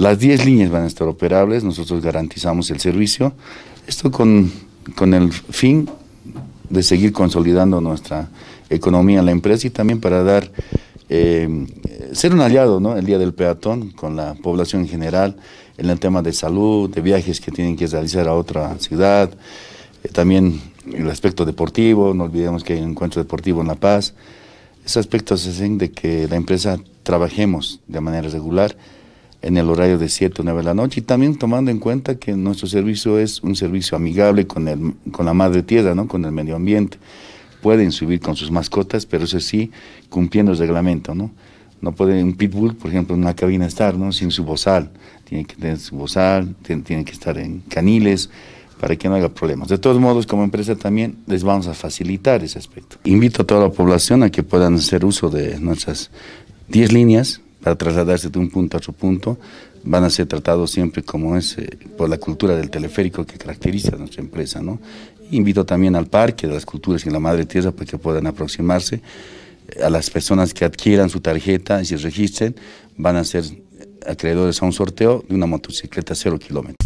Las 10 líneas van a estar operables, nosotros garantizamos el servicio. Esto con, el fin de seguir consolidando nuestra economía en la empresa y también para dar eh, ser un aliado ¿no? el día del peatón con la población en general en el tema de salud, de viajes que tienen que realizar a otra ciudad, eh, también el aspecto deportivo, no olvidemos que hay un encuentro deportivo en La Paz. Esos aspectos hacen de que la empresa trabajemos de manera regular en el horario de 7 o 9 de la noche y también tomando en cuenta que nuestro servicio es un servicio amigable con, el, con la madre tierra, ¿no? con el medio ambiente. Pueden subir con sus mascotas, pero eso sí, cumpliendo el reglamento. ¿no? no puede un pitbull, por ejemplo, en una cabina estar ¿no? sin su bozal. Tiene que tener su bozal, que estar en caniles para que no haya problemas. De todos modos, como empresa también les vamos a facilitar ese aspecto. Invito a toda la población a que puedan hacer uso de nuestras 10 líneas para trasladarse de un punto a otro punto, van a ser tratados siempre como es, eh, por la cultura del teleférico que caracteriza a nuestra empresa. ¿no? Invito también al parque de las culturas y la madre tierra para que puedan aproximarse. Eh, a las personas que adquieran su tarjeta y se registren van a ser acreedores a un sorteo de una motocicleta cero kilómetros.